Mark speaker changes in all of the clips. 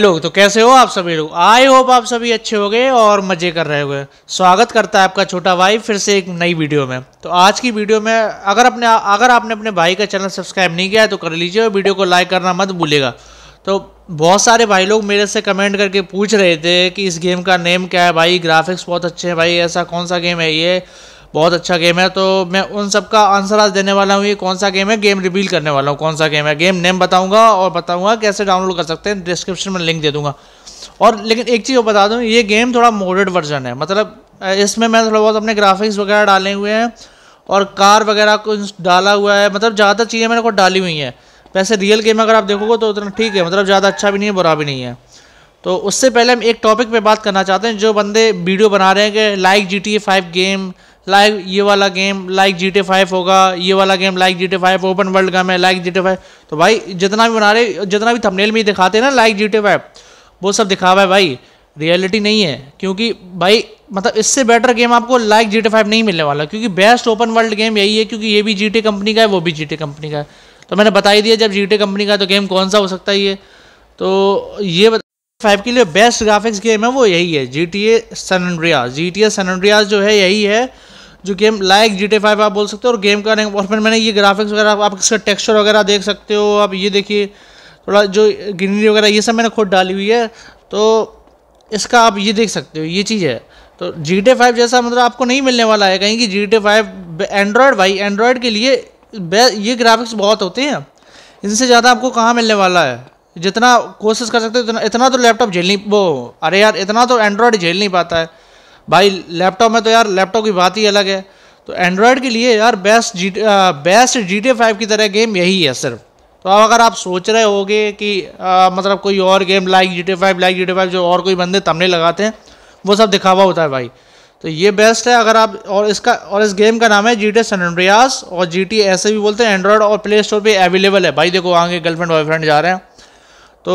Speaker 1: लोग तो कैसे हो आप सभी लोग आई होप आप सभी अच्छे हो गए और मजे कर रहे हो स्वागत करता है आपका छोटा भाई फिर से एक नई वीडियो में तो आज की वीडियो में अगर अपने अगर आपने अपने भाई का चैनल सब्सक्राइब नहीं किया है तो कर लीजिए और वीडियो को लाइक करना मत भूलेगा तो बहुत सारे भाई लोग मेरे से कमेंट करके पूछ रहे थे कि इस गेम का नेम क्या है भाई ग्राफिक्स बहुत अच्छे हैं भाई ऐसा कौन सा गेम है ये बहुत अच्छा गेम है तो मैं उन सब का आंसर आज देने वाला हूँ ये कौन सा गेम है गेम रिवील करने वाला हूँ कौन सा गेम है गेम नेम बताऊँगा और बताऊँगा कैसे डाउनलोड कर सकते हैं डिस्क्रिप्शन में लिंक दे दूँगा और लेकिन एक चीज़ बता दूँ ये गेम थोड़ा मोडेड वर्जन है मतलब इसमें मैं थोड़ा बहुत अपने ग्राफिक्स वगैरह डाले हुए हैं और कार वगैरह को डाला हुआ है मतलब ज़्यादातर चीज़ें मैंने को डाली हुई हैं वैसे रियल गेम अगर आप देखोगे तो उतना ठीक है मतलब ज़्यादा अच्छा भी नहीं है बुरा भी नहीं है तो उससे पहले हम एक टॉपिक पे बात करना चाहते हैं जो बंदे वीडियो बना रहे हैं कि like G T five game like ये वाला game like G T five होगा ये वाला game like G T five open world game है लाइक जी टे फाइव तो भाई जितना भी बना रहे जितना भी थंबनेल में दिखाते हैं ना लाइक जी टी फाइव वो सब दिखावा है भाई रियलिटी नहीं है क्योंकि भाई मतलब इससे बेटर गेम आपको लाइक जी टे फाइव नहीं मिलने वाला क्योंकि बेस्ट ओपन वर्ल्ड गेम यही है क्योंकि ये भी जी टी कंपनी का है वो भी जी टे कंपनी का है तो मैंने बता ही दिया जब जी टी कंपनी का तो गेम कौन सा हो सकता है ये तो ये फाइव के लिए बेस्ट ग्राफिक्स गेम है वो यही है G T A सनड्रियाज G T A सनड्रियाज जो है यही है जो game like G T five आप बोल सकते हो और गेम का और फिर मैंने ये ग्राफिक्स वगैरह आप इसका टेक्स्चर वगैरह देख सकते हो आप ये देखिए थोड़ा जो ग्रीनरी वगैरह ये सब मैंने खुद डाली हुई है तो इसका आप ये देख सकते हो ये चीज़ है तो जी टी फाइव जैसा मतलब आपको नहीं मिलने वाला है कहीं कि जी टी फाइव एंड्रॉयड भाई एंड्रॉयड के लिए ये ग्राफिक्स बहुत होते हैं इनसे ज़्यादा आपको कहाँ मिलने वाला है जितना कोशिश कर सकते हो इतना इतना तो लैपटॉप झेल नहीं वो अरे यार इतना तो एंड्रॉयड झेल नहीं पाता है भाई लैपटॉप में तो यार लैपटॉप की बात ही अलग है तो एंड्रॉयड के लिए यार best G best G T five की तरह गेम यही है सिर्फ तो अब अगर आप सोच रहे होगे कि आ, मतलब कोई और game like G T five like G T five जो और कोई बंदे तमने लगाते हैं वो सब दिखावा होता है भाई तो ये बेस्ट है अगर आप और इसका और इस गेम का नाम है जी टी सनड्रियास और जी टी ऐसे भी बोलते हैं एंड्रॉयड और प्ले स्टोर पर अवेलेबल है भाई देखो आगे गर्लफ्रेंड बॉयफ्रेंड जा रहे हैं तो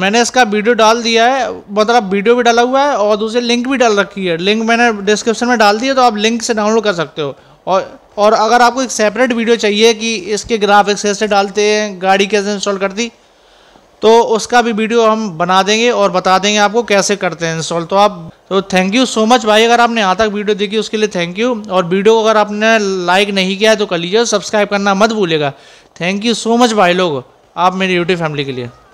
Speaker 1: मैंने इसका वीडियो डाल दिया है मतलब वीडियो भी डाला हुआ है और दूसरे लिंक भी डाल रखी है लिंक मैंने डिस्क्रिप्शन में डाल दी है तो आप लिंक से डाउनलोड कर सकते हो और और अगर आपको एक सेपरेट वीडियो चाहिए कि इसके ग्राफिक्स कैसे डालते हैं गाड़ी कैसे इंस्टॉल करती तो उसका भी वीडियो हम बना देंगे और बता देंगे आपको कैसे करते हैं इंस्टॉल तो आप तो थैंक यू सो मच भाई अगर आपने यहाँ तक वीडियो देखी उसके लिए थैंक यू और वीडियो को अगर आपने लाइक नहीं किया है तो कर लीजिए सब्सक्राइब करना मत भूलेगा थैंक यू सो मच भाई लोग आप मेरी यूट्यूब फैमिली के लिए